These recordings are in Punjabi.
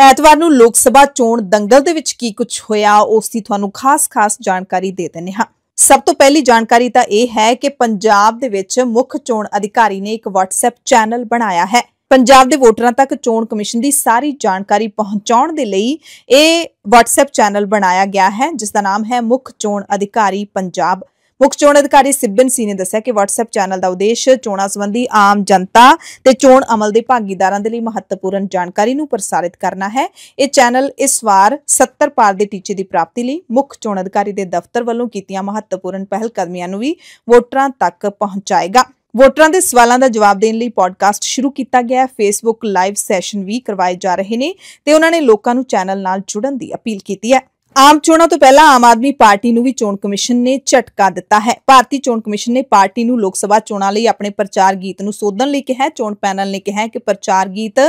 ਐਤਵਾਰ ਨੂੰ ਲੋਕ ਸਭਾ ਚੋਣ ਦੰਗਲ ਦੇ ਵਿੱਚ ਕੀ ਕੁਝ ਹੋਇਆ ਉਸ ਦੀ ਤੁਹਾਨੂੰ ਖਾਸ-ਖਾਸ ਜਾਣਕਾਰੀ ਦੇ ਦਿੰਨੇ ਹਾਂ ਸਭ ਤੋਂ ਪਹਿਲੀ ਜਾਣਕਾਰੀ ਤਾਂ ਇਹ ਹੈ ਕਿ ਪੰਜਾਬ ਦੇ ਵਿੱਚ ਮੁੱਖ ਚੋਣ ਅਧਿਕਾਰੀ ਨੇ ਇੱਕ WhatsApp ਚੈਨਲ ਬਣਾਇਆ ਹੈ ਪੰਜਾਬ ਦੇ ਵੋਟਰਾਂ ਤੱਕ ਚੋਣ ਕਮਿਸ਼ਨ ਦੀ ਸਾਰੀ ਜਾਣਕਾਰੀ ਪਹੁੰਚਾਉਣ ਦੇ ਲਈ ਇਹ WhatsApp ਚੈਨਲ ਬਣਾਇਆ ਗਿਆ ਹੈ ਜਿਸ ਦਾ ਨਾਮ ਹੈ ਮੁੱਖ ਚੋਣ ਅਧਿਕਾਰੀ ਪੰਜਾਬ ਮੁੱਖ ਚੋਣ ਅਧਿਕਾਰੀ ਸਿਬਨ ਸੀ ਨੇ ਦੱਸਿਆ ਕਿ WhatsApp ਚੈਨਲ ਦਾ ਉਦੇਸ਼ ਚੋਣਾਂ ਸੰਬੰਧੀ ਆਮ ਜਨਤਾ ਤੇ ਚੋਣ ਅਮਲ ਦੇ ਭਾਗੀਦਾਰਾਂ ਦੇ ਲਈ ਮਹੱਤਵਪੂਰਨ ਜਾਣਕਾਰੀ ਨੂੰ ਪ੍ਰਸਾਰਿਤ ਕਰਨਾ ਹੈ ਇਹ ਚੈਨਲ ਇਸ ਵਾਰ 70 ਪਾਰ ਦੇ ਟੀਚੇ ਦੀ ਪ੍ਰਾਪਤੀ ਲਈ ਮੁੱਖ ਚੋਣ ਅਧਿਕਾਰੀ ਦੇ ਦਫ਼ਤਰ ਵੱਲੋਂ ਕੀਤੀਆਂ ਮਹੱਤਵਪੂਰਨ ਪਹਿਲ ਕਦਮੀਆਂ ਨੂੰ ਵੀ ਵੋਟਰਾਂ ਤੱਕ ਪਹੁੰਚਾਏਗਾ ਵੋਟਰਾਂ ਦੇ ਸਵਾਲਾਂ ਦਾ ਜਵਾਬ ਦੇਣ ਲਈ ਪੋਡਕਾਸਟ ਸ਼ੁਰੂ ਕੀਤਾ ਗਿਆ ਹੈ ਫੇਸਬੁੱਕ ਲਾਈਵ ਸੈਸ਼ਨ ਵੀ ਕਰਵਾਏ ਜਾ ਰਹੇ ਨੇ ਤੇ ਉਹਨਾਂ ਨੇ ਲੋਕਾਂ ਨੂੰ ਚੈਨਲ ਨਾਲ ਜੁੜਨ ਦੀ ਅਪੀਲ ਕੀਤੀ ਹੈ ਆਮ ਚੋਣਾਂ ਤੋਂ ਪਹਿਲਾਂ ਆਮ ਆਦਮੀ ਪਾਰਟੀ ਨੂੰ ਵੀ ਚੋਣ ਕਮਿਸ਼ਨ ਨੇ ਝਟਕਾ ਦਿੱਤਾ ਹੈ ਭਾਰਤੀ ਚੋਣ ਕਮਿਸ਼ਨ ਨੇ ਪਾਰਟੀ ਨੂੰ ਲੋਕ ਸਭਾ ਚੋਣਾਂ ਲਈ ਆਪਣੇ ਪ੍ਰਚਾਰ ਗੀਤ ਨੂੰ ਸੋਧਣ ਲਈ ਕਿਹਾ ਚੋਣ ਪੈਨਲ ਨੇ ਕਿਹਾ ਕਿ ਪ੍ਰਚਾਰ ਗੀਤ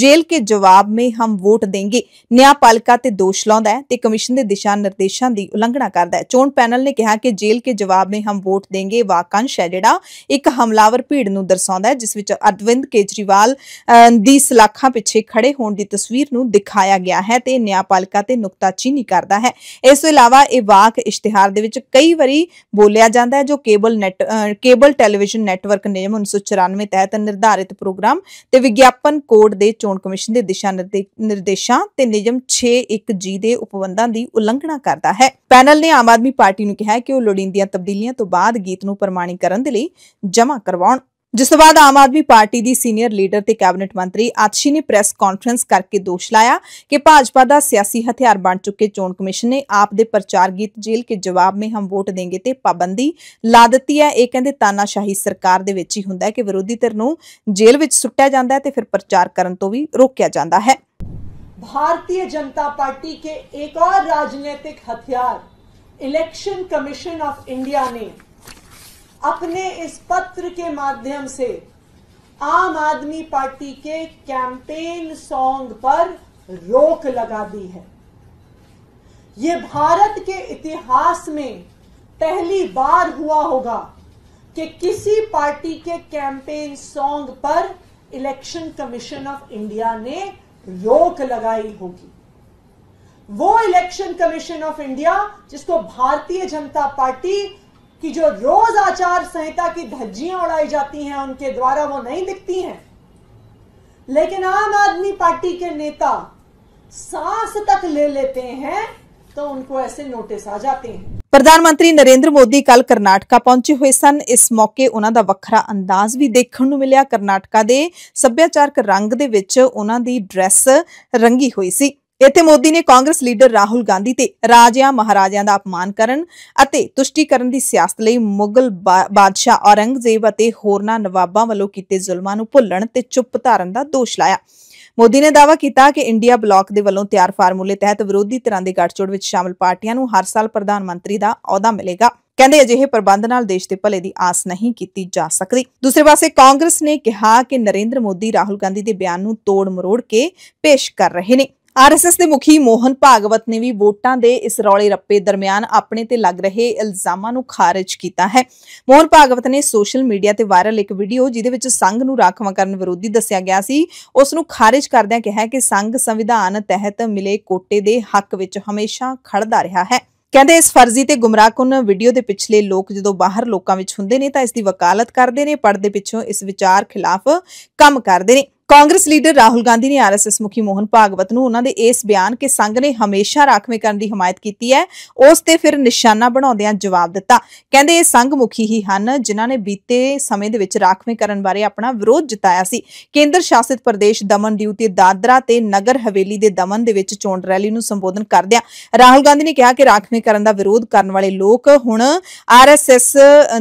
ਜੇਲ੍ਹ ਕੇ ਜਵਾਬ ਮੇ ਹਮ ਵੋਟ ਦੇਂਗੇ ਨਿਆਪਾਲਿਕਾ ਤੇ ਦੋਸ਼ ਲਾਉਂਦਾ ਹੈ ਤੇ ਕਮਿਸ਼ਨ ਦੇ ਦਿਸ਼ਾ ਨਿਰਦੇਸ਼ਾਂ ਦੀ ਉਲੰਘਣਾ ਕਰਦਾ ਹੈ ਚੋਣ ਪੈਨਲ ਨੇ ਕਿਹਾ ਕਿ ਜੇਲ੍ਹ ਕੇ ਜਵਾਬ ਮੇ ਹਮ ਵੋਟ ਦੇਂਗੇ ਵਾਕੰਸ਼ ਹੈ ਜਿਹੜਾ ਇੱਕ ਹਮਲਾਵਰ ਭੀੜ ਨੂੰ ਦਰਸਾਉਂਦਾ ਹੈ ਜਿਸ ਵਿੱਚ ਅਰਵਿੰਦ ਕੇਜਰੀਵਾਲ ਦੀ ਸਲਾਖਾਂ ਪਿੱਛੇ ਖੜੇ ਹੋਣ ਦੀ ਤਸਵੀਰ ਨੂੰ ਦਿਖਾਇਆ ਗਿਆ ਹੈ ਤੇ ਨਿਆਪਾਲਿਕਾ ਤੇ ਨੁਕਤਾਚੀਨੀ ਕਰਦਾ ਹੈ ਇਸ ਤੋਂ ਇਲਾਵਾ ਇਹ ਵਾਕ ਇਸ਼ਤਿਹਾਰ ਦੇ ਵਿੱਚ ਕਈ ਵਾਰੀ ਬੋਲਿਆ ਜਾਂਦਾ ਹੈ ਜੋ cable net cable television network ਨਿਯਮ 1994 ਤਹਿਤ ਨਿਰਧਾਰਿਤ ਪ੍ਰੋਗਰਾਮ ਤੇ ਵਿਗਿਆਪਨ ਕੋਡ ਦੇ ਚੋਣ ਕਮਿਸ਼ਨ ਦੇ ਦਿਸ਼ਾ ਨਿਰਦੇਸ਼ਾਂ ਤੇ ਨਿਯਮ 61 ਜੀ ਦੇ ਉਪਬੰਧਾਂ ਦੀ ਉਲੰਘਣਾ ਕਰਦਾ ਹੈ ਪੈਨਲ ਨੇ ਆਮ ਆਦਮੀ ਪਾਰਟੀ ਨੂੰ ਕਿਹਾ ਹੈ ਕਿ ਉਹ ਲੋੜੀਂਦੀਆਂ ਤਬਦੀਲੀਆਂ ਤੋਂ ਬਾਅਦ ਗੀਤ ਨੂੰ ਪ੍ਰਮਾਣੀਕਰਨ ਦੇ ਲਈ ਜਮ੍ਹਾਂ ਕਰਵਾਉਣ ਜਿਸ ਤੋਂ ਬਾਅਦ ਆਮ ਆਦਮੀ ਪਾਰਟੀ ਦੀ ਸੀਨੀਅਰ ਲੀਡਰ ਤੇ ਕੈਬਨਿਟ ਮੰਤਰੀ ਆਤਸ਼ੀ ਨੇ ਪ੍ਰੈਸ ਕਾਨਫਰੰਸ ਕਰਕੇ ਦੋਸ਼ ਲਾਇਆ ਕਿ ਭਾਜਪਾ ਦਾ ਸਿਆਸੀ ਹਥਿਆਰ ਬਣ ਚੁੱਕੇ ਚੋਣ ਕਮਿਸ਼ਨ ਨੇ ਆਪ ਦੇ ਪ੍ਰਚਾਰ ਗੀਤ ਜੇਲ੍ਹ ਕੇ ਜਵਾਬ ਮੇ ਹਮ ਵੋਟ ਦੇਂਗੇ ਤੇ ਪਾਬੰਦੀ ਲਾ ਦਿੱਤੀ ਹੈ ਇਹ ਕਹਿੰਦੇ ਤਾਨਾਸ਼ਾਹੀ ਸਰਕਾਰ ਦੇ ਵਿੱਚ ਹੀ ਹੁੰਦਾ ਹੈ ਕਿ ਵਿਰੋਧੀ ਧਿਰ ਨੂੰ ਜੇਲ੍ਹ ਵਿੱਚ ਸੁੱਟਿਆ ਜਾਂਦਾ ਹੈ ਤੇ ਫਿਰ ਪ੍ਰਚਾਰ ਕਰਨ ਤੋਂ ਵੀ ਰੋਕਿਆ ਜਾਂਦਾ ਹੈ ਭਾਰਤੀ ਜਨਤਾ ਪਾਰਟੀ ਕੇ ਇੱਕ ਹੋਰ ਰਾਜਨੀਤਿਕ ਹਥਿਆਰ ਇਲੈਕਸ਼ਨ ਕਮਿਸ਼ਨ ਆਫ ਇੰਡੀਆ ਨੇ अपने इस पत्र के माध्यम से आम आदमी पार्टी के कैंपेन सॉन्ग पर रोक लगा दी है ये भारत के इतिहास में पहली बार हुआ होगा कि किसी पार्टी के कैंपेन सॉन्ग पर इलेक्शन कमीशन ऑफ इंडिया ने रोक लगाई होगी वो इलेक्शन कमीशन ऑफ इंडिया जिसको भारतीय जनता पार्टी कि जो रोज आचार संहिता की धज्जियां उड़ाई जाती हैं उनके द्वारा वो नहीं दिखती हैं लेकिन आम आदमी पार्टी के नेता सांस तक ले लेते हैं तो उनको ऐसे नोटिस आ जाते हैं प्रधानमंत्री नरेंद्र मोदी कल कर्नाटक पहुंचे हुए सन इस मौके ਉਹਨਾਂ ਦਾ ਵੱਖਰਾ ਅੰਦਾਜ਼ ਵੀ ਦੇਖਣ ਨੂੰ ਮਿਲਿਆ ਕਰਨਾਟਕਾ ਦੇ ਸੱਭਿਆਚਾਰਕ ਰੰਗ ਦੇ ਵਿੱਚ ਉਹਨਾਂ ਦੀ ਡਰੈਸ ਰੰਗੀ ਹੋਈ ਸੀ ਇੱਥੇ ਮੋਦੀ ਨੇ ਕਾਂਗਰਸ ਲੀਡਰ ਰਾਹੁਲ ਗਾਂਧੀ ਤੇ ਰਾਜਿਆਂ ਮਹਾਰਾਜਿਆਂ ਦਾ ਅਪਮਾਨ ਕਰਨ ਅਤੇ ਤੁਸ਼ਟੀਕਰਨ ਦੀ ਸਿਆਸਤ ਲਈ ਮੁਗਲ ਬਾਦਸ਼ਾਹ ਔਰੰਗਜ਼ੇਬ ਅਤੇ ਹੋਰਨਾਂ ਨਵਾਬਾਂ ਵੱਲੋਂ ਕੀਤੇ ਜ਼ੁਲਮਾਂ ਨੂੰ ਭੁੱਲਣ ਤੇ ਚੁੱਪ ਧਾਰਨ ਦਾ ਦੋਸ਼ ਲਾਇਆ ਮੋਦੀ ਨੇ ਦਾਅਵਾ ਕੀਤਾ ਕਿ ਇੰਡੀਆ ਬਲਾਕ ਦੇ ਵੱਲੋਂ ਤਿਆਰ ਫਾਰਮੂਲੇ ਤਹਿਤ ਵਿਰੋਧੀ ਧਿਰਾਂ ਦੇ ਗੱਠਜੋੜ ਵਿੱਚ ਸ਼ਾਮਲ ਪਾਰਟੀਆਂ ਨੂੰ ਹਰ ਸਾਲ ਪ੍ਰਧਾਨ ਮੰਤਰੀ ਦਾ ਅਹੁਦਾ ਮਿਲੇਗਾ ਕਹਿੰਦੇ ਅਜਿਹੇ ਪ੍ਰਬੰਧ ਨਾਲ ਦੇਸ਼ ਦੇ ਭਲੇ ਦੀ ਆਸ ਨਹੀਂ ਕੀਤੀ ਜਾ ਸਕਦੀ ਦੂਸਰੇ ਪਾਸੇ ਕਾਂਗਰਸ ਨੇ ਕਿਹਾ ਕਿ ਨਰਿੰਦਰ ਮੋਦੀ ਰਾਹੁਲ ਗਾਂਧੀ ਦੇ ਬਿਆਨ ਨੂੰ ਤੋੜ ਮਰੋੜ ਕੇ ਪੇਸ਼ ਕਰ ਰਹੇ ਨੇ ਆਰਐਸਐਸ ਦੇ ਮੁਖੀ ਮੋਹਨ ਭਾਗਵਤ ਨੇ ਵੀ ਵੋਟਾਂ ਦੇ ਇਸ ਰੌਲੇ ਰੱਪੇ ਦਰਮਿਆਨ ਆਪਣੇ ਤੇ ਲੱਗ ਰਹੇ ਇਲਜ਼ਾਮਾਂ ਨੂੰ ਖਾਰਜ ਕੀਤਾ ਹੈ ਮੋਹਨ ਭਾਗਵਤ ਨੇ ਸੋਸ਼ਲ ਮੀਡੀਆ ਤੇ ਵਾਇਰਲ ਇੱਕ ਵੀਡੀਓ ਜਿਹਦੇ ਵਿੱਚ ਸੰਘ ਨੂੰ ਰਾਖਵਾਂ ਕਰਨ ਵਿਰੋਧੀ ਦੱਸਿਆ ਗਿਆ ਸੀ ਉਸ ਨੂੰ ਖਾਰਜ ਕਰਦਿਆਂ ਕਿਹਾ ਕਿ ਸੰਘ ਸੰਵਿਧਾਨ ਤਹਿਤ ਮਿਲੇ ਕੋਟੇ ਦੇ ਹੱਕ ਵਿੱਚ ਹਮੇਸ਼ਾ ਖੜਦਾ ਰਿਹਾ ਹੈ ਕਹਿੰਦੇ ਇਸ ਫਰਜ਼ੀ ਤੇ ਗੁੰਮਰਾਹਕੁਨ ਵੀਡੀਓ ਦੇ ਪਿਛਲੇ ਲੋਕ ਜਦੋਂ ਬਾਹਰ ਲੋਕਾਂ ਵਿੱਚ ਹੁੰਦੇ ਨੇ ਤਾਂ ਇਸ ਦੀ ਵਕਾਲਤ ਕਰਦੇ ਨੇ ਪਰਦੇ ਪਿੱਛੋਂ ਇਸ ਵਿਚਾਰ ਖਿਲਾਫ ਕੰਮ ਕਰਦੇ ਨੇ ਕਾਂਗਰਸ ਲੀਡਰ ਰਾਹੁਲ ਗਾਂਧੀ ਨੇ ਆਰਐਸਐਸ ਮੁਖੀ ਮੋਹਨ ਭਾਗਵਤ ਨੂੰ ਉਹਨਾਂ ਦੇ ਇਸ ਬਿਆਨ ਕਿ ਸੰਘ ਨੇ ਹਮੇਸ਼ਾ ਰਾਖਵੇਂ ਕਰਨ ਦੀ ਹਮਾਇਤ ਕੀਤੀ ਹੈ ਉਸ ਤੇ ਫਿਰ ਨਿਸ਼ਾਨਾ ਬਣਾਉਂਦਿਆਂ ਜਵਾਬ ਦਿੱਤਾ ਕਹਿੰਦੇ ਇਹ ਸੰਘ ਮੁਖੀ ਹੀ ਹਨ ਜਿਨ੍ਹਾਂ ਨੇ ਬੀਤੇ ਸਮੇਂ ਦੇ ਵਿੱਚ ਰਾਖਵੇਂ ਕਰਨ ਬਾਰੇ ਆਪਣਾ ਵਿਰੋਧ ਜਤਾਇਆ ਸੀ ਕੇਂਦਰ ਸ਼ਾਸਿਤ ਪ੍ਰਦੇਸ਼ ਦਮਨ ਦੀਉ ਤੇ ਦਾਦਰਾ ਤੇ ਨਗਰ ਹਵੇਲੀ ਦੇ ਦਮਨ ਦੇ ਵਿੱਚ ਚੋਣ ਰੈਲੀ ਨੂੰ ਸੰਬੋਧਨ ਕਰਦਿਆਂ ਰਾਹੁਲ ਗਾਂਧੀ ਨੇ ਕਿਹਾ ਕਿ ਰਾਖਵੇਂ ਕਰਨ ਦਾ ਵਿਰੋਧ ਕਰਨ ਵਾਲੇ ਲੋਕ ਹੁਣ ਆਰਐਸਐਸ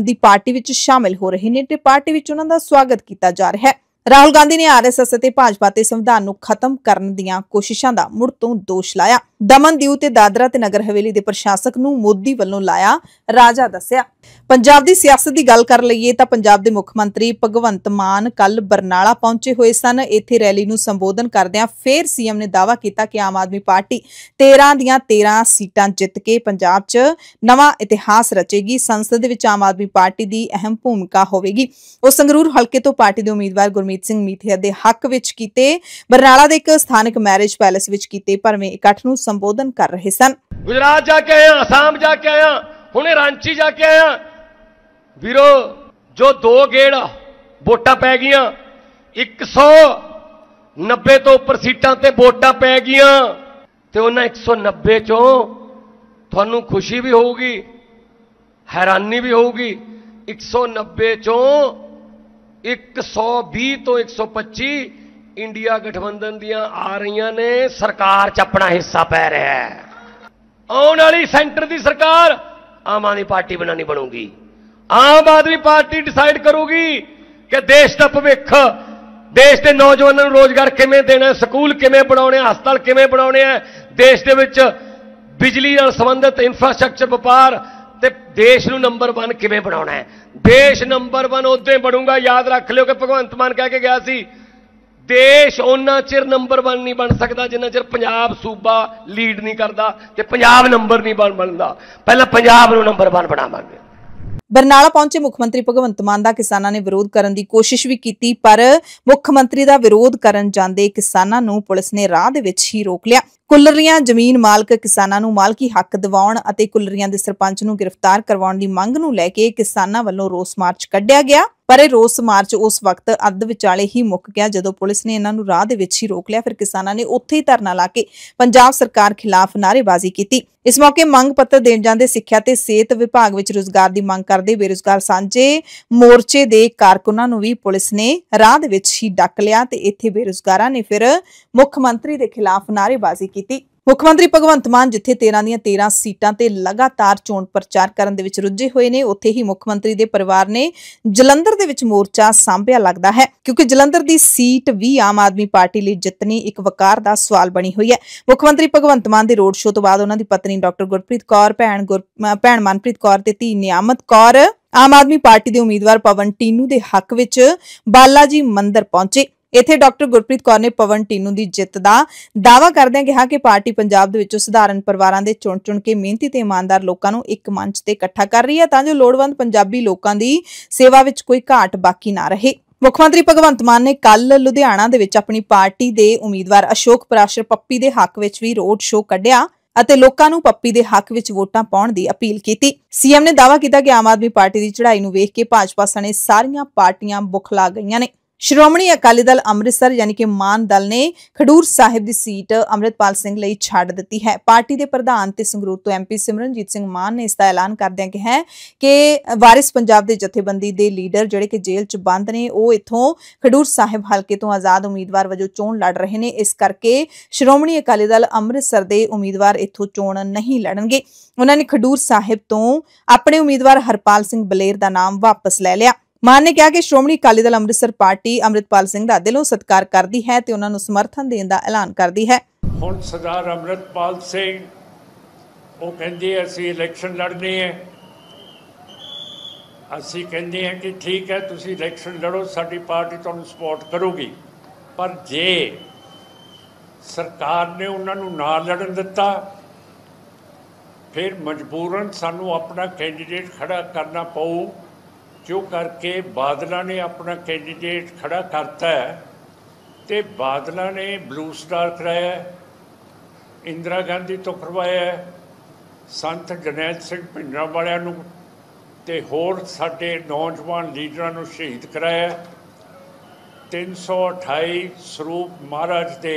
ਦੀ ਪਾਰਟੀ ਵਿੱਚ ਸ਼ਾਮਿਲ ਹੋ ਰਹੇ ਨੇ ਤੇ ਪਾਰਟੀ ਵਿੱਚ ਉਹਨਾਂ ਦਾ ਸਵਾਗਤ ਕੀਤਾ ਜਾ ਰਿਹਾ ਹੈ ਰਾਹੁਲ ਗਾਂਧੀ ਨੇ ਆਰਐਸਐਸ ਅਤੇ ਭਾਜਪਾ ਤੇ ਸੰਵਿਧਾਨ ਨੂੰ ਖਤਮ ਕਰਨ ਦੀਆਂ ਕੋਸ਼ਿਸ਼ਾਂ ਦਾ ਮੁੜ ਤੋਂ ਦੋਸ਼ ਲਾਇਆ ਦਮਨ ਦਿਉ ਤੇ ਦਾਦਰਾ ਤੇ ਨਗਰ ਹਵੇਲੀ ਦੇ ਪ੍ਰਸ਼ਾਸਕ ਨੂੰ ਮੋਦੀ ਵੱਲੋਂ ਲਾਇਆ ਰਾਜਾ ਦੱਸਿਆ ਪੰਜਾਬ ਦੀ ਸਿਆਸਤ ਦੀ ਗੱਲ ਕਰ ਲਈਏ ਤਾਂ ਪੰਜਾਬ ਦੇ ਮੁੱਖ ਮੰਤਰੀ ਭਗਵੰਤ ਮਾਨ ਕੱਲ ਬਰਨਾਲਾ ਪਹੁੰਚੇ ਹੋਏ ਸਨ ਇੱਥੇ ਰੈਲੀ ਨੂੰ ਸੰਬੋਧਨ ਕਰਦਿਆਂ ਫੇਰ ਸੀਐਮ ਨੇ ਦਾਅਵਾ ਕੀਤਾ ਕਿ ਆਮ ਆਦਮੀ ਪਾਰਟੀ 13 ਦੀਆਂ 13 ਸੀਟਾਂ ਜਿੱਤ ਕੇ ਪੰਜਾਬ 'ਚ ਨਵਾਂ ਇਤਿਹਾਸ ਰਚੇਗੀ ਸੰਸਦ ਦੇ ਵਿੱਚ ਆਮ ਆਦਮੀ ਪਾਰਟੀ ਦੀ ਅਹਿਮ ਭੂਮਿਕਾ ਹੋਵੇਗੀ ਉਹ ਸੰਗਰੂਰ ਹਲਕੇ ਤੋਂ ਪਾਰਟੀ ਦੇ ਉਮੀਦਵਾਰ ਗੁਰਮੀਤ ਸਿੰਘ ਮੀਠੀਆ ਦੇ ਹੱਕ ਵਿੱਚ ਕੀਤੇ ਬਰਨਾਲਾ ਦੇ ਇੱਕ ਸਥਾਨਕ ਮੈਰਿਜ ਪੈਲੇਸ ਵਿੱਚ ਕੀਤੇ ਪਰਵੇਂ ਇਕੱਠ ਨੂੰ ਸੰਬੋਧਨ ਕਰ ਰਹੇ ਸਨ ਗੁਜਰਾਤ ਜਾ ਕੇ ਆਇਆ ਅਸਾਮ ਜਾ ਕੇ ਆਇਆ ਹੁਣੇ ਰਾਂਚੀ ਜਾ ਕੇ ਆਇਆ ਵੀਰੋ ਜੋ ਦੋ ਗੇੜ ਵੋਟਾਂ ਪੈ ਗਈਆਂ 190 ਤੋਂ ਉੱਪਰ ਸੀਟਾਂ ਤੇ ਵੋਟਾਂ ਪੈ ਗਈਆਂ ਤੇ ਉਹਨਾਂ 190 ਚੋਂ ਤੁਹਾਨੂੰ ਖੁਸ਼ੀ ਵੀ ਹੋਊਗੀ ਹੈਰਾਨੀ ਵੀ ਹੋਊਗੀ 190 ਚੋਂ 120 ਤੋਂ 125 ਇੰਡੀਆ ਗਠਬੰਧਨ ਦੀਆਂ ਆ ਰਹੀਆਂ ਨੇ ਸਰਕਾਰ ਚ ਆਪਣਾ ਹਿੱਸਾ ਪੈ ਰਿਹਾ ਹੈ ਆਉਣ ਵਾਲੀ ਸੈਂਟਰ ਦੀ ਸਰਕਾਰ ਆਮ ਆਦਮੀ ਪਾਰਟੀ ਬਣਾਣੀ ਬਣੂਗੀ ਆਮ ਆਦਮੀ ਪਾਰਟੀ ਡਿਸਾਈਡ ਕਰੂਗੀ ਕਿ ਦੇਸ਼ ਦਾ ਭਵਿੱਖ ਦੇਸ਼ ਦੇ ਨੌਜਵਾਨਾਂ ਨੂੰ ਰੋਜ਼ਗਾਰ ਕਿਵੇਂ ਦੇਣਾ ਸਕੂਲ ਕਿਵੇਂ ਬਣਾਉਣੇ ਹਸਪਤਾਲ ਕਿਵੇਂ ਬਣਾਉਣੇ ਆ ਦੇਸ਼ ਦੇ ਵਿੱਚ ਬਿਜਲੀ ਨਾਲ ਸੰਬੰਧਿਤ ਇਨਫਰਾਸਟ੍ਰਕਚਰ ਵਪਾਰ ਤੇ ਦੇਸ਼ ਨੂੰ ਨੰਬਰ 1 ਕਿਵੇਂ ਬਣਾਉਣਾ ਹੈ ਦੇਸ਼ ਨੰਬਰ 1 ਉਦੋਂ ਬਣੂਗਾ ਯਾਦ ਰੱਖ ਲਿਓ ਕਿ ਭਗਵੰਤ ਮਾਨ ਕਹਿ ਕੇ ਗਿਆ ਸੀ ਦੇਸ਼ ਉਹਨਾਂ ਚਿਰ ਨੰਬਰ 1 ਨਹੀਂ ਬਣ ਸਕਦਾ ਜਿੰਨਾ ਚਿਰ ਪੰਜਾਬ ਸੂਬਾ ਲੀਡ ਨਹੀਂ ਕਰਦਾ ਤੇ ਪੰਜਾਬ ਨੰਬਰ ਨਹੀਂ ਬਣ ਬਣਦਾ ਪਹਿਲਾਂ ਪੰਜਾਬ ਨੂੰ ਨੰਬਰ 1 ਬਣਾਵਾਂਗੇ ਬਰਨਾਲਾ ਪਹੁੰਚੇ ਮੁੱਖ ਮੰਤਰੀ ਭਗਵੰਤ ਮਾਨ ਦਾ ਕਿਸਾਨਾਂ ਨੇ ਵਿਰੋਧ ਕਰਨ ਦੀ ਕੋਸ਼ਿਸ਼ ਵੀ ਕੀਤੀ ਪਰ ਮੁੱਖ ਮੰਤਰੀ ਦਾ ਵਿਰੋਧ ਕਰਨ ਜਾਂਦੇ ਕਿਸਾਨਾਂ ਨੂੰ ਪੁਲਿਸ ਨੇ ਰਾਹ ਦੇ ਵਿੱਚ ਹੀ ਰੋਕ ਲਿਆ ਕੁੱਲਰੀਆਂ ਜ਼ਮੀਨ ਮਾਲਕ ਕਿਸਾਨਾਂ ਨੂੰ ਮਾਲਕੀ ਹੱਕ ਦਿਵਾਉਣ ਅਤੇ ਕੁੱਲਰੀਆਂ ਦੇ ਸਰਪੰਚ ਨੂੰ ਗ੍ਰਿਫਤਾਰ ਕਰਵਾਉਣ ਦੀ ਮੰਗ ਨੂੰ ਲੈ ਕੇ ਕਿਸਾਨਾਂ ਵੱਲੋਂ ਰੋਸ ਮਾਰਚ ਕੱਢਿਆ ਗਿਆ ਪਰ ਇਹ ਰੋਸ ਮਾਰਚ ਉਸ ਵਕਤ ਅੱਧ ਵਿਚਾਲੇ ਹੀ ਮੁੱਕ ਗਿਆ ਜਦੋਂ ਪੁਲਿਸ ਨੇ ਇਹਨਾਂ ਨੂੰ ਰਾਹ ਦੇ ਵਿੱਚ ਹੀ ਰੋਕ ਲਿਆ ਫਿਰ ਕਿਸਾਨਾਂ ਨੇ ਉੱਥੇ ਹੀ ਧਰਨਾ ਲਾ ਕੇ ਪੰਜਾਬ ਸਰਕਾਰ ਖਿਲਾਫ ਨਾਅਰੇਬਾਜ਼ੀ ਕੀਤੀ ਇਸ ਮੌਕੇ ਮੰਗ ਪੱਤਰ ਦੇਣ ਜਾਂਦੇ ਸਿੱਖਿਆ ਤੇ ਸਿਹਤ ਵਿਭਾਗ ਵਿੱਚ ਰੋਜ਼ਗਾਰ ਦੀ ਮੰਗ ਕਰਦੇ ਬੇਰੋਜ਼ਗਾਰ ਸਾਂਝੇ ਮੋਰਚੇ ਦੇ ਕਾਰਕੁਨਾਂ ਨੂੰ ਵੀ ਪੁਲਿਸ ਨੇ ਰਾਹ ਦੇ ਵਿੱਚ ਹੀ ਡੱਕ ਲਿਆ ਤੇ ਇੱਥੇ ਬੇਰੋਜ਼ਗਾਰਾਂ ਨੇ ਫਿਰ ਮੁੱਖ ਮੰਤਰੀ ਦੇ ਖਿਲਾਫ ਨਾਅਰੇਬਾਜ਼ੀ ਕੀਤੀ ਮੁੱਖ ਮੰਤਰੀ ਭਗਵੰਤ ਮਾਨ ਜਿੱਥੇ 13 ਦੀਆਂ 13 ਸੀਟਾਂ ਤੇ ਲਗਾਤਾਰ ਚੋਣ ਪ੍ਰਚਾਰ ਕਰਨ ਦੇ ਵਿੱਚ ਰੁੱਝੇ ਹੋਏ ਨੇ ਉੱਥੇ ਹੀ ਮੁੱਖ ਮੰਤਰੀ ਦੇ ਪਰਿਵਾਰ ਨੇ ਜਲੰਧਰ ਦੇ ਵਿੱਚ ਮੋਰਚਾ ਸਾਂਭਿਆ ਲੱਗਦਾ ਹੈ ਕਿਉਂਕਿ ਜਲੰਧਰ ਦੀ ਸੀਟ ਵੀ ਆਮ ਆਦਮੀ ਪਾਰਟੀ ਲਈ ਜਿਤਨੀ ਇੱਕ ਵਕਾਰ ਦਾ ਸਵਾਲ ਬਣੀ ਹੋਈ ਹੈ ਮੁੱਖ ਮੰਤਰੀ ਭਗਵੰਤ ਮਾਨ ਦੇ ਰੋਡ ਸ਼ੋਅ ਤੋਂ ਬਾਅਦ ਉਹਨਾਂ ਦੀ ਪਤਨੀ ਡਾਕਟਰ ਗੁਰਪ੍ਰੀਤ ਕੌਰ ਭੈਣ ਭੈਣ ਮਨਪ੍ਰੀਤ ਕੌਰ ਤੇ ਧੀ ਨਿਆਮਤ ਕੌਰ ਆਮ ਆਦਮੀ ਪਾਰਟੀ ਦੇ ਉਮੀਦਵਾਰ ਪਵਨ ਟੀਨੂ ਦੇ ਹੱਕ ਵਿੱਚ ਬਾਲਾਜੀ ਮੰਦਰ ਪਹੁੰਚੇ ਇੱਥੇ ਡਾਕਟਰ ਗੁਰਪ੍ਰੀਤ ਕੌਰ ਨੇ ਪਵਨ ਟੀਨੂ ਦੀ ਜਿੱਤ ਦਾ ਦਾਵਾ ਕਰਦਿਆਂ ਕਿਹਾ ਕਿ ਪਾਰਟੀ ਪੰਜਾਬ ਦੇ ਵਿੱਚੋਂ ਸਧਾਰਨ ਪਰਿਵਾਰਾਂ ਦੇ ਚੁਣ ਚੁਣ ਕੇ ਮਿਹਨਤੀ ਤੇ ਇਮਾਨਦਾਰ ਲੋਕਾਂ ਨੂੰ ਇੱਕ ਮੰਚ ਤੇ ਇਕੱਠਾ ਕਰ ਰਹੀ ਹੈ ਤਾਂ ਜੋ ਲੋੜਵੰਦ ਪੰਜਾਬੀ ਲੋਕਾਂ ਦੀ ਸੇਵਾ ਵਿੱਚ ਕੋਈ ਘਾਟ ਬਾਕੀ ਨਾ ਰਹੇ ਮੁੱਖ ਮੰਤਰੀ ਭਗਵੰਤ ਮਾਨ ਨੇ ਕੱਲ ਲੁਧਿਆਣਾ ਦੇ ਵਿੱਚ ਆਪਣੀ ਪਾਰਟੀ ਦੇ ਉਮੀਦਵਾਰ ਅਸ਼ੋਕ ਪਰਾਸ਼ਰ ਪੱਪੀ ਦੇ ਹੱਕ ਵਿੱਚ ਵੀ ਰੋਡ ਸ਼ੋਅ ਕੱਢਿਆ ਅਤੇ ਲੋਕਾਂ ਨੂੰ ਪੱਪੀ ਦੇ ਹੱਕ ਵਿੱਚ ਵੋਟਾਂ ਪਾਉਣ ਦੀ ਅਪੀਲ ਕੀਤੀ ਸੀਐਮ ਨੇ ਦਾਅਵਾ ਕੀਤਾ ਕਿ ਆਮ ਆਦਮੀ ਪਾਰਟੀ ਦੀ ਚੜ੍ਹਾਈ ਨੂੰ ਵੇਖ ਕੇ ਭਾਜਪਾ ਸਣੇ ਸਾਰੀਆਂ ਪਾਰਟੀਆਂ ਬੁਖਲਾ ਗਈਆਂ ਨੇ ਸ਼੍ਰੋਮਣੀ ਅਕਾਲੀ ਦਲ ਅੰਮ੍ਰਿਤਸਰ ਯਾਨੀ ਕਿ ਮਾਨ ਦਲ ਨੇ ਖਡੂਰ ਸਾਹਿਬ ਦੀ ਸੀਟ ਅਮਰਿਤਪਾਲ ਸਿੰਘ ਲਈ ਛੱਡ ਦਿੱਤੀ ਹੈ ਪਾਰਟੀ ਦੇ ਪ੍ਰਧਾਨ ਤੇ ਸੰਗਰੂਰ ਤੋਂ ਐਮਪੀ ਸਿਮਰਨਜੀਤ ਸਿੰਘ ਮਾਨ ਨੇ ਇਸ ਦਾ ਐਲਾਨ ਕਰਦਿਆਂ ਕਿਹਾ ਕਿ ਵਾਰਿਸ ਪੰਜਾਬ ਦੇ ਜਥੇਬੰਦੀ ਦੇ ਲੀਡਰ ਜਿਹੜੇ ਕਿ ਜੇਲ੍ਹ 'ਚ ਬੰਦ ਨੇ ਉਹ ਇੱਥੋਂ ਖਡੂਰ ਸਾਹਿਬ ਹਲਕੇ ਤੋਂ ਆਜ਼ਾਦ ਉਮੀਦਵਾਰ ਵਜੋਂ ਚੋਣ ਲੜ ਰਹੇ ਨੇ ਇਸ ਕਰਕੇ ਸ਼੍ਰੋਮਣੀ ਅਕਾਲੀ ਦਲ ਅੰਮ੍ਰਿਤਸਰ ਦੇ ਉਮੀਦਵਾਰ ਇੱਥੋਂ ਚੋਣ ਨਹੀਂ ਲੜਨਗੇ ਉਹਨਾਂ ਨੇ ਖਡੂਰ ਸਾਹਿਬ ਤੋਂ ਆਪਣੇ ਉਮੀਦਵਾਰ ਹਰਪਾਲ ਸਿੰਘ ਬਲੇਰ ਦਾ ਨਾਮ ਵਾਪਸ ਲੈ ਲਿਆ ਮਾਨ ਨੇ ਕਿਹਾ ਕਿ ਸ਼੍ਰੋਮਣੀ ਅਕਾਲੀ ਦਲ ਅੰਮ੍ਰਿਤਸਰ ਪਾਰਟੀ ਅੰਮ੍ਰਿਤਪਾਲ ਸਿੰਘ ਦਾ ਦਿਲੋਂ ਸਤਿਕਾਰ ਕਰਦੀ ਹੈ ਤੇ ਉਹਨਾਂ ਨੂੰ ਸਮਰਥਨ ਦੇਣ ਦਾ ਐਲਾਨ ਕਰਦੀ ਹੈ ਹੁਣ ਸਰਦਾਰ ਅੰਮ੍ਰਿਤਪਾਲ ਸਿੰਘ ਉਹ ਕਹਿੰਦੇ ਅਸੀਂ ਇਲੈਕਸ਼ਨ ਲੜਨੀ ਹੈ ਅਸੀਂ ਕਹਿੰਦੇ ਹਾਂ ਕਿ ਠੀਕ ਹੈ ਤੁਸੀਂ ਇਲੈਕਸ਼ਨ ਲੜੋ ਸਾਡੀ ਪਾਰਟੀ ਤੁਹਾਨੂੰ ਸਪੋਰਟ ਕਰੂਗੀ ਪਰ ਜੇ ਸਰਕਾਰ ਨੇ ਉਹਨਾਂ ਨੂੰ ਨਾ ਲੜਨ ਦਿੱਤਾ ਫਿਰ ਮਜਬੂਰਨ ਸਾਨੂੰ ਆਪਣਾ ਕੈਂਡੀਡੇਟ ਖੜਾ ਕਰਨਾ ਪਊ ਜੋ ਕਰਕੇ ਬਾਦਲਾਂ ਨੇ ਆਪਣਾ ਕੈਂਡੀਡੇਟ ਖੜਾ ਕਰਤਾ ਹੈ ਤੇ ਬਾਦਲਾਂ ਨੇ ਬਲੂ ਸਟਾਰ ਕਰਾਇਆ ਇੰਦਰਾ ਗਾਂਧੀ ਤੋਂ ਕਰਵਾਇਆ ਸੰਤ ਜਨੈਲ ਸਿੰਘ ਭਿੰਡਰਾਂ ਵਾਲਿਆਂ ਨੂੰ ਤੇ ਹੋਰ ਸਾਡੇ ਨੌਜਵਾਨ ਲੀਡਰਾਂ ਨੂੰ ਸ਼ਹੀਦ ਕਰਾਇਆ 328 ਸਰੂਪ ਮਹਾਰਾਜ ਦੇ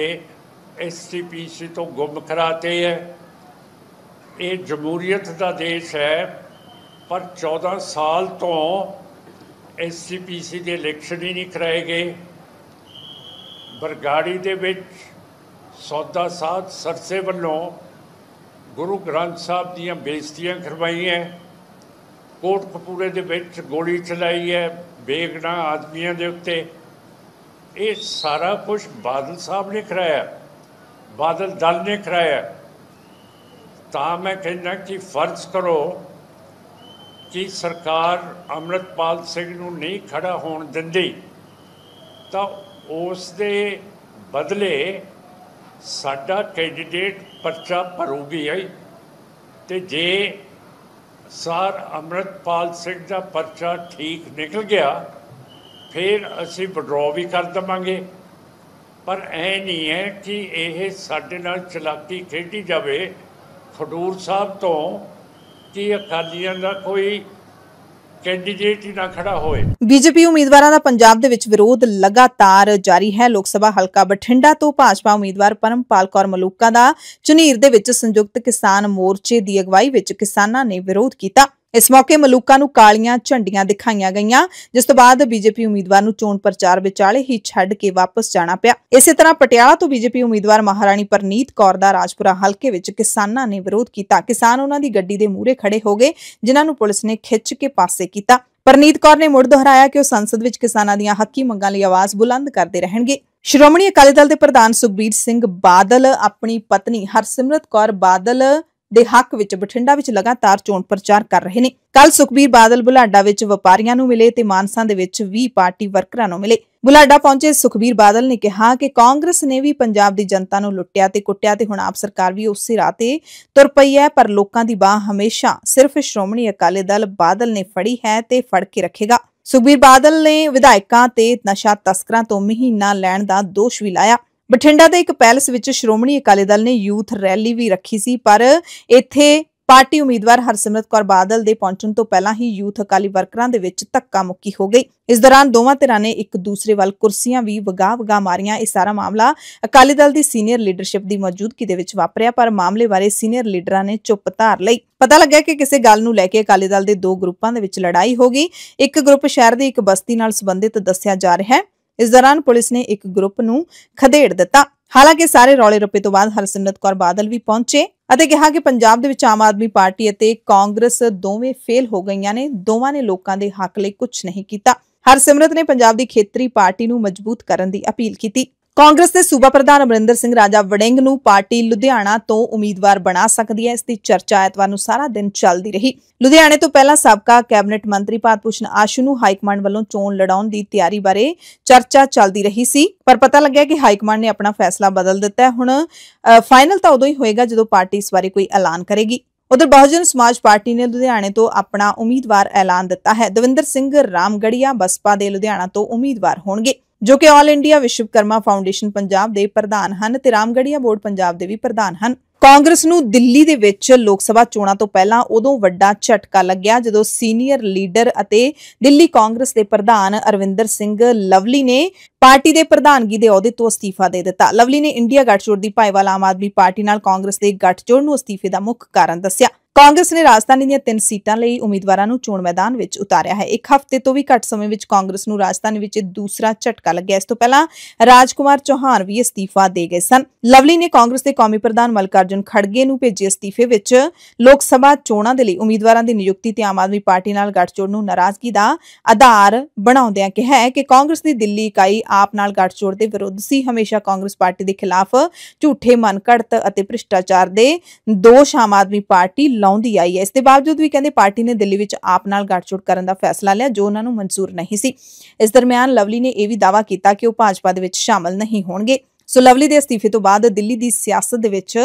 ਐਸਟੀਪੀਸੀ ਤੋਂ ਗੁੰਮ ਕਰਾਤੇ ਹੈ ਇਹ ਜਮਹੂਰੀਅਤ ਦਾ ਦੇਸ਼ ਹੈ ਪਰ 14 ਸਾਲ ਤੋਂ ਐਸਸੀਪੀਸੀ ਦੇ ਇਲੈਕਸ਼ਨ ਹੀ ਨਹੀਂ ਕਰਾਏ ਗਏ ਬਰਗਾੜੀ ਦੇ ਵਿੱਚ ਸੌਦਾ ਸਾਧ ਸਰਸੇ ਵੱਲੋਂ ਗੁਰੂ ਗ੍ਰੰਥ ਸਾਹਿਬ ਦੀਆਂ ਬੇਇੱਜ਼ਤੀਆਂ ਕਰਵਾਈਆਂ ਕੋਟ ਕਪੂਰੇ ਦੇ ਵਿੱਚ ਗੋਲੀ ਚਲਾਈ ਹੈ ਬੇਗਨਾ ਆਦਮੀਆਂ ਦੇ ਉੱਤੇ ਇਹ ਸਾਰਾ ਕੁਝ ਬਾਦਲ ਸਾਹਿਬ ਨੇ ਕਰਾਇਆ ਬਾਦਲ ਦਲ ਨੇ ਕਰਾਇਆ ਤਾਂ ਮੈਂ ਕਹਿੰਦਾ ਕਿ ਫਰਜ਼ ਕਰੋ ਕਿ ਸਰਕਾਰ ਅਮਰਤਪਾਲ ਸਿੰਘ ਨੂੰ ਨਹੀਂ ਖੜਾ ਹੋਣ ਦਿੰਦੀ ਤਾਂ ਉਸ ਦੇ ਬਦਲੇ ਸਾਡਾ ਕੈਂਡੀਡੇਟ ਪਰਚਾ ਭਰੂਗੀ ਹੈ ਤੇ ਜੇ ਸਰ ਅਮਰਤਪਾਲ ਸਿੰਘ ਦਾ ਪਰਚਾ ਠੀਕ ਨਿਕਲ ਗਿਆ ਫਿਰ ਅਸੀਂ ਵਿਡਰਾਅ ਵੀ ਕਰ ਦਵਾਂਗੇ ਪਰ ਐ ਨਹੀਂ ਹੈ ਕਿ ਇਹ ਸਾਡੇ ਨਾਲ ਚਲਾਕੀ ਖੇਡੀ ਜਾਵੇ ਫਡੂਰ ਸਾਹਿਬ ਤੋਂ ਕੀ ਅਕਾਲੀਆਂ ਦਾ ਕੋਈ ਕੈਂਡੀਡੇਟ ਹੀ ਨਾ ਖੜਾ ਹੋਏ ਬੀਜੇਪੀ ਉਮੀਦਵਾਰਾਂ ਦਾ ਪੰਜਾਬ ਦੇ ਵਿੱਚ ਵਿਰੋਧ ਲਗਾਤਾਰ ਜਾਰੀ ਹੈ ਲੋਕ ਸਭਾ ਹਲਕਾ ਬਠਿੰਡਾ ਤੋਂ ਭਾਜਪਾ ਉਮੀਦਵਾਰ ਪਰਮਪਾਲ ਕੌਰ ਮਲੂਕਾ ਦਾ ਚੁਨੀਰ ਦੇ ਵਿੱਚ ਸੰਯੁਕਤ ਕਿਸਾਨ ਮੋਰਚੇ ਦੀ ਅਗਵਾਈ ਵਿੱਚ ਕਿਸਾਨਾਂ ਨੇ ਵਿਰੋਧ ਕੀਤਾ ਇਸ ਮੌਕੇ ਮਲੂਕਾ ਨੂੰ ਕਾਲੀਆਂ ਝੰਡੀਆਂ ਦਿਖਾਈਆਂ ਗਈਆਂ ਜਿਸ ਤੋਂ ਬਾਅਦ ਬੀਜੇਪੀ ਉਮੀਦਵਾਰ ਨੂੰ ਚੋਣ ਪ੍ਰਚਾਰ ਵਿਚਾਲੇ ਹੀ ਛੱਡ ਕੇ ਵਾਪਸ ਜਾਣਾ ਪਿਆ ਇਸੇ ਤਰ੍ਹਾਂ ਪਟਿਆਲਾ ਤੋਂ ਬੀਜੇਪੀ ਉਮੀਦਵਾਰ ਮਹਾਰਾਣੀ ਪਰਨੀਤ ਕੌਰ ਦਾ ਰਾਜਪੁਰਾ ਹਲਕੇ ਵਿੱਚ ਕਿਸਾਨਾਂ ਨੇ ਵਿਰੋਧ ਕੀਤਾ ਕਿਸਾਨ ਉਹਨਾਂ ਦੀ ਗੱਡੀ ਦੇ ਮੂਹਰੇ ਖੜੇ ਹੋ ਗਏ ਜਿਨ੍ਹਾਂ ਨੂੰ ਪੁਲਿਸ ਨੇ ਖਿੱਚ ਕੇ ਪਾਸੇ ਕੀਤਾ ਪਰਨੀਤ ਕੌਰ ਨੇ ਮੁੜ ਦੁਹਰਾਇਆ ਕਿ ਉਹ ਸੰਸਦ ਵਿੱਚ ਕਿਸਾਨਾਂ ਦੀਆਂ ਹੱਕੀ ਮੰਗਾਂ ਲਈ ਆਵਾਜ਼ ਬੁਲੰਦ ਕਰਦੇ ਰਹਿਣਗੇ ਸ਼੍ਰੋਮਣੀ ਅਕਾਲੀ ਦਲ ਦੇ ਪ੍ਰਧਾਨ ਸੁਖਬੀਰ ਸਿੰਘ ਬਾਦਲ ਆਪਣੀ ਪਤਨੀ ਹਰਸਿਮਰਤ ਕੌਰ ਬਾਦਲ ਦੇ ਹੱਕ ਵਿੱਚ ਬਠਿੰਡਾ ਵਿੱਚ ਲਗਾਤਾਰ ਚੋਣ ਪ੍ਰਚਾਰ ਕਰ ਰਹੇ ਨੇ ਕੱਲ ਸੁਖਬੀਰ ਬਾਦਲ ਬੁਲਾਡਾ ਵਿੱਚ ਵਪਾਰੀਆਂ ਨੂੰ ਮਿਲੇ ਤੇ ਮਾਨਸਾ ਦੇ ਵਿੱਚ 20 ਪਾਰਟੀ ਵਰਕਰਾਂ ਨੂੰ ਮਿਲੇ ਬੁਲਾਡਾ ਪਹੁੰਚੇ ਸੁਖਬੀਰ ਬਾਦਲ ਨੇ ਕਿਹਾ ਕਿ ਕਾਂਗਰਸ ਨੇ ਵੀ ਪੰਜਾਬ ਦੀ ਜਨਤਾ ਨੂੰ ਲੁੱਟਿਆ ਤੇ ਕੁੱਟਿਆ ਤੇ ਹੁਣ ਆਪ ਸਰਕਾਰ ਵੀ ਉਸੇ ਰਾਹ ਤੇ ਤੁਰ ਪਈ ਹੈ ਪਰ ਲੋਕਾਂ ਦੀ ਬਾਹ ਹਮੇਸ਼ਾ ਸਿਰਫ ਸ਼੍ਰੋਮਣੀ ਅਕਾਲੀ ਦਲ ਬਾਦਲ ਨੇ ਫੜੀ ਹੈ ਤੇ ਫੜ ਕੇ ਰੱਖੇਗਾ ਸੁਖਬੀਰ ਬਾਦਲ ਨੇ ਵਿਧਾਇਕਾਂ ਤੇ ਨਸ਼ਾ ਤਸਕਰਾਂ ਤੋਂ ਮਹੀਨਾ ਲੈਣ ਦਾ ਦੋਸ਼ ਵੀ ਲਾਇਆ ਬਠਿੰਡਾ ਦੇ ਇੱਕ ਪੈਲਸ ਵਿੱਚ ਸ਼੍ਰੋਮਣੀ ਅਕਾਲੀ ਦਲ ਨੇ ਯੂਥ ਰੈਲੀ ਵੀ ਰੱਖੀ ਸੀ ਪਰ ਇੱਥੇ ਪਾਰਟੀ ਉਮੀਦਵਾਰ ਹਰਸਿਮਰਤ ਕੌਰ ਬਾਦਲ ਦੇ ਪਹੁੰਚਣ ਤੋਂ ਪਹਿਲਾਂ ਹੀ ਯੂਥ ਅਕਾਲੀ ਵਰਕਰਾਂ ਦੇ ਵਿੱਚ ਧੱਕਾ ਮੁੱਕੀ ਹੋ ਗਈ ਇਸ ਦੌਰਾਨ ਦੋਵਾਂ ਧਿਰਾਂ ਨੇ ਇੱਕ ਦੂਸਰੇ ਵੱਲ ਕੁਰਸੀਆਂ ਵੀ ਵਗਾ-ਵਗਾ ਮਾਰੀਆਂ ਇਹ ਸਾਰਾ ਮਾਮਲਾ ਅਕਾਲੀ ਦਲ ਦੀ ਸੀਨੀਅਰ ਲੀਡਰਸ਼ਿਪ ਦੀ ਮੌਜੂਦਗੀ ਦੇ ਵਿੱਚ ਵਾਪਰਿਆ ਪਰ ਮਾਮਲੇ ਬਾਰੇ ਸੀਨੀਅਰ ਲੀਡਰਾਂ ਨੇ ਚੁੱਪ ਧਾਰ ਲਈ ਪਤਾ ਲੱਗਿਆ ਕਿ ਕਿਸੇ ਗੱਲ ਨੂੰ ਲੈ ਕੇ ਅਕਾਲੀ ਦਲ ਦੇ ਦੋ ਗਰੁੱਪਾਂ ਦੇ ਵਿੱਚ ਲੜਾਈ ਹੋ ਗਈ ਇੱਕ ਗਰੁੱਪ ਸ਼ਹਿਰ ਦੀ ਇੱਕ ਬਸਤੀ ਨਾਲ ਸੰਬੰਧਿਤ ਦੱਸਿਆ ਜਾ ਰਿਹਾ ਹੈ ਇਸ ਦੌਰਾਨ ਪੁਲਿਸ ਨੇ ਇੱਕ ਗਰੁੱਪ ਨੂੰ ਖਦੇੜ ਦਿੱਤਾ ਹਾਲਾਂਕਿ ਸਾਰੇ ਰੌਲੇ ਰੱਪੇ ਤੋਂ ਬਾਅਦ ਹਰਸਿਮਰਤ ਕੌਰ ਬਾਦਲ ਵੀ ਪਹੁੰਚੇ ਅਤੇ ਕਿਹਾ ਕਿ ਪੰਜਾਬ ਦੇ ਵਿੱਚ ਆਮ ਆਦਮੀ ਪਾਰਟੀ ਅਤੇ ਕਾਂਗਰਸ ਦੋਵੇਂ ਫੇਲ ਹੋ ਗਈਆਂ ਨੇ ਦੋਵਾਂ ਨੇ ਲੋਕਾਂ ਦੇ ਹੱਕ ਲਈ ਕੁਝ ਨਹੀਂ ਕੀਤਾ ਹਰਸਿਮਰਤ ਨੇ ਪੰਜਾਬ ਦੀ ਖੇਤਰੀ ਪਾਰਟੀ ਨੂੰ ਮਜ਼ਬੂਤ ਕਰਨ ਦੀ ਅਪੀਲ ਕੀਤੀ ਕਾਂਗਰਸ ਦੇ ਸੂਬਾ ਪ੍ਰਧਾਨ ਅਮਰਿੰਦਰ ਸਿੰਘ ਰਾਜਾ ਵੜਿੰਗ ਨੂੰ ਪਾਰਟੀ ਲੁਧਿਆਣਾ ਤੋਂ ਉਮੀਦਵਾਰ ਬਣਾ ਸਕਦੀ ਹੈ ਇਸ ਦੀ ਚਰਚਾ ਐਤਵਾਰ ਨੂੰ ਸਾਰਾ ਦਿਨ ਚੱਲਦੀ ਰਹੀ ਲੁਧਿਆਣੇ ਤੋਂ ਪਹਿਲਾਂ ਸਾਬਕਾ ਕੈਬਨਿਟ ਮੰਤਰੀ ਪਾਤਪੂਸ਼ਨ ਆਸ਼ੂ ਨੂੰ ਹਾਈ ਕਮਾਂਡ ਵੱਲੋਂ ਚੋਣ ਲੜਾਉਣ ਦੀ ਤਿਆਰੀ ਬਾਰੇ ਚਰਚਾ ਚੱਲਦੀ ਰਹੀ ਸੀ ਪਰ ਪਤਾ ਲੱਗਿਆ ਕਿ ਹਾਈ ਕਮਾਂਡ ਨੇ ਆਪਣਾ ਫੈਸਲਾ ਬਦਲ ਦਿੱਤਾ ਹੈ ਹੁਣ ਫਾਈਨਲ ਤਾਂ ਉਦੋਂ ਹੀ ਹੋਏਗਾ ਜਦੋਂ ਪਾਰਟੀ ਇਸ ਬਾਰੇ ਕੋਈ ਐਲਾਨ ਕਰੇਗੀ ਉਧਰ ਬਹੁਜਨ ਸਮਾਜ ਪਾਰਟੀ ਨੇ ਲੁਧਿਆਣੇ ਤੋਂ ਆਪਣਾ ਉਮੀਦਵਾਰ ਐਲਾਨ ਦਿੱਤਾ ਹੈ ਦਵਿੰਦਰ ਸਿੰਘ ਰਾਮਗੜੀਆ ਬਸਪਾ ਦੇ ਲੁਧਿਆਣਾ ਤੋਂ ਉਮੀਦਵਾਰ ਹੋਣਗੇ ਜੋ ਕਿ All India Vishwakarma Foundation Punjab ਦੇ ਪ੍ਰਧਾਨ ਹਨ ਤੇ ਰਾਮਗੜੀਆ ਬੋਰਡ ਪੰਜਾਬ ਦੇ ਵੀ ਪ੍ਰਧਾਨ ਹਨ ਕਾਂਗਰਸ ਨੂੰ ਦਿੱਲੀ ਦੇ ਵਿੱਚ ਲੋਕ ਸਭਾ ਚੋਣਾਂ ਤੋਂ ਪਹਿਲਾਂ ਉਦੋਂ ਵੱਡਾ ਝਟਕਾ ਲੱਗਿਆ ਜਦੋਂ ਸੀਨੀਅਰ ਲੀਡਰ ਅਤੇ ਦਿੱਲੀ ਕਾਂਗਰਸ ਦੇ ਪ੍ਰਧਾਨ ਅਰਵਿੰਦਰ ਸਿੰਘ ਲਵਲੀ ਨੇ ਪਾਰਟੀ ਦੇ ਪ੍ਰਧਾਨਗੀ ਦੇ ਅਹੁਦੇ ਤੋਂ ਅਸਤੀਫਾ ਦੇ ਦਿੱਤਾ ਲਵਲੀ ਨੇ ਇੰਡੀਆ ਗੱਠਜੋੜ ਦੀ ਭਾਈਵਾਲ ਆਮ ਆਦਮੀ ਪਾਰਟੀ ਨਾਲ ਕਾਂਗਰਸ ਦੇ ਗੱਠਜੋੜ ਨੂੰ ਅਸਤੀਫੇ ਦਾ ਮੁੱਖ ਕਾਰਨ ਦੱਸਿਆ ਕਾਂਗਰਸ ਨੇ ਰਾਜਸਥਾਨੀ ਦੀਆਂ ਤਿੰਨ ਸੀਟਾਂ ਲਈ ਉਮੀਦਵਾਰਾਂ ਨੂੰ ਚੋਣ ਮੈਦਾਨ ਵਿੱਚ ਉਤਾਰਿਆ ਹੈ ਇੱਕ ਹਫ਼ਤੇ ਤੋਂ ਵੀ ਘੱਟ ਸਮੇਂ ਵਿੱਚ ਕਾਂਗਰਸ ਨੂੰ ਰਾਜਸਥਾਨ ਵਿੱਚ ਦੂਸਰਾ ਝਟਕਾ ਲੱਗਿਆ ਇਸ ਤੋਂ ਪਹਿਲਾਂ ਰਾਜਕੁਮਾਰ ਚੌਹਾਨ ਵੀ ਅਸਤੀਫਾ ਦੇ ਗਏ ਸਨ ਲਵਲੀ ਨੇ ਕਾਂਗਰਸ ਦੇ ਕੌਮੀ ਪ੍ਰਧਾਨ ਮਲਕਾਰਜਨ ਖੜਗੇ ਨੂੰ ਭੇਜੇ ਅਸਤੀਫੇ ਵਿੱਚ ਲੋਕ ਸਭਾ ਚੋਣਾਂ ਦੇ ਲਈ ਉਮੀਦਵਾਰਾਂ ਦੀ ਨਿਯੁਕਤੀ ਤੇ ਆਮ ਆਦਮੀ ਪਾਰਟੀ ਨਾਲ ਗੱਠਜੋੜ ਨੂੰ ਨਾਰਾਜ਼ਗੀ ਦਾ ਆਧਾਰ ਬਣਾਉਂਦਿਆਂ ਕਿਹਾ ਹੈ ਕਿ ਕਾਂਗਰਸ ਦੀ ਦਿੱਲੀ ਇਕਾਈ ਆਪ ਨਾਲ ਗੱਠਜੋੜ ਦੇ ਵਿਰੁੱਧ ਸੀ ਹਮੇਸ਼ਾ ਕਾਂਗਰਸ ਪਾਰਟੀ ਦੇ ਖਿਲਾਫ ਝੂਠੇ ਮਨਕੜਤ ਅਤੇ ਭ੍ਰਿਸ਼ਟਾਚਾਰ ਦੇ ਦੋਸ਼ ਆਮ ਆਦਮੀ ਪਾਰਟੀ ਲਾਉਂਦੀ ਆਈ ਹੈ ਇਸ ਦੇ ਬਾਵਜੂਦ ਵੀ ਕਹਿੰਦੇ ਪਾਰਟੀ ਨੇ ਦਿੱਲੀ ਵਿੱਚ ਆਪ ਨਾਲ ਗੱਠਜੋੜ ਕਰਨ ਦਾ ਫੈਸਲਾ ਲਿਆ ਜੋ ਉਹਨਾਂ ਨੂੰ ਮਨਜ਼ੂਰ ਨਹੀਂ ਸੀ ਇਸ ਦਰਮਿਆਨ ਲਵਲੀ ਨੇ ਇਹ ਵੀ ਦਾਵਾ ਕੀਤਾ ਕਿ ਉਹ ਭਾਜਪਾ ਦੇ ਵਿੱਚ ਸ਼ਾਮਲ ਨਹੀਂ ਹੋਣਗੇ ਸੋ ਲਵਲੀ ਦੇ ਅਸਤੀਫੇ ਤੋਂ ਬਾਅਦ ਦਿੱਲੀ ਦੀ ਸਿਆਸਤ ਦੇ ਵਿੱਚ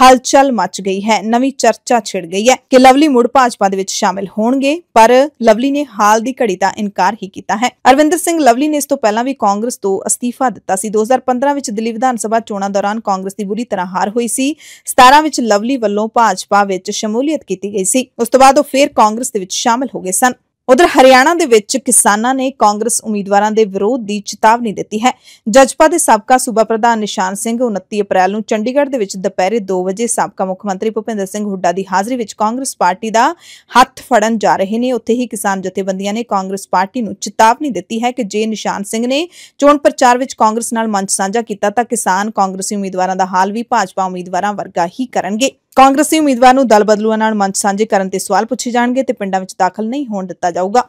ਹਲਚਲ ਮਚ ਗਈ ਹੈ ਨਵੀਂ ਚਰਚਾ ਛਿੜ ਗਈ ਹੈ ਕਿ ਲਵਲੀ ਮੁੜ ਭਾਜਪਾ ਦੇ ਵਿੱਚ ਸ਼ਾਮਿਲ ਹੋਣਗੇ ਪਰ ਲਵਲੀ ਨੇ ਹਾਲ ਦੀ ਘੜੀ ਦਾ ਇਨਕਾਰ ਹੀ ਕੀਤਾ ਹੈ ਅਰਵਿੰਦਰ ਸਿੰਘ ਲਵਲੀ ਨੇ ਇਸ ਤੋਂ ਪਹਿਲਾਂ ਵੀ ਕਾਂਗਰਸ ਤੋਂ ਅਸਤੀਫਾ ਦਿੱਤਾ ਸੀ 2015 ਵਿੱਚ ਦਿੱਲੀ ਵਿਧਾਨ ਸਭਾ ਚੋਣਾਂ ਦੌਰਾਨ ਕਾਂਗਰਸ ਦੀ ਬੁਰੀ ਤਰ੍ਹਾਂ ਹਾਰ ਹੋਈ ਸੀ 17 ਵਿੱਚ ਲਵਲੀ ਵੱਲੋਂ ਭਾਜਪਾ ਵਿੱਚ ਸ਼ਮੂਲੀਅਤ ਕੀਤੀ ਗਈ ਸੀ ਉਸ ਤੋਂ ਬਾਅਦ ਉਹ ਫਿਰ ਕਾਂਗਰਸ ਦੇ ਵਿੱਚ ਸ਼ਾਮਿਲ ਹੋ ਗਏ ਸਨ ਉਧਰ ਹਰਿਆਣਾ ਦੇ ਵਿੱਚ ਕਿਸਾਨਾਂ ਨੇ ਕਾਂਗਰਸ ਉਮੀਦਵਾਰਾਂ ਦੇ ਵਿਰੋਧ ਦੀ ਚੇਤਾਵਨੀ ਦਿੱਤੀ ਹੈ ਜਜਪਾ ਦੇ ਸਾਬਕਾ ਸੂਬਾ ਪ੍ਰਧਾਨ ਨਿਸ਼ਾਨ ਸਿੰਘ 29 ਅਪ੍ਰੈਲ ਨੂੰ ਚੰਡੀਗੜ੍ਹ ਦੇ ਵਿੱਚ ਦੁਪਹਿਰੇ 2 ਵਜੇ ਸਾਬਕਾ ਮੁੱਖ ਮੰਤਰੀ ਭੁਪਿੰਦਰ ਸਿੰਘ ਹੁੱਡਾ ਦੀ ਹਾਜ਼ਰੀ ਵਿੱਚ ਕਾਂਗਰਸ ਪਾਰਟੀ ਦਾ ਹੱਥ ਫੜਨ ਜਾ ਰਹੇ ਨੇ ਉੱਥੇ ਹੀ ਕਿਸਾਨ ਜਥੇਬੰਦੀਆਂ ਨੇ ਕਾਂਗਰਸ ਪਾਰਟੀ ਨੂੰ ਚੇਤਾਵਨੀ ਦਿੱਤੀ ਹੈ ਕਿ ਜੇ ਨਿਸ਼ਾਨ ਸਿੰਘ ਨੇ ਚੋਣ ਪ੍ਰਚਾਰ ਵਿੱਚ ਕਾਂਗਰਸ ਨਾਲ ਮੰਚ ਸਾਂਝਾ ਕੀਤਾ ਤਾਂ ਕਿਸਾਨ ਕਾਂਗਰਸੀ ਉਮੀਦਵਾਰਾਂ ਦਾ ਹਾਲ ਵੀ ਭਾਜਪਾ ਉਮੀਦਵਾਰਾਂ ਵਰਗਾ ਹੀ ਕਰਨਗੇ ਕਾਂਗਰਸੀ ਉਮੀਦਵਾਰ ਨੂੰ ਦਲ ਬਦਲੂਆਂ ਨਾਲ ਮੰਚ ਸਾਂਝੇ ਕਰਨ ਤੇ ਸਵਾਲ ਪੁੱਛੇ ਜਾਣਗੇ ਤੇ ਪਿੰਡਾਂ ਵਿੱਚ ਦਾਖਲ ਨਹੀਂ ਹੋਣ ਦਿੱਤਾ ਜਾਊਗਾ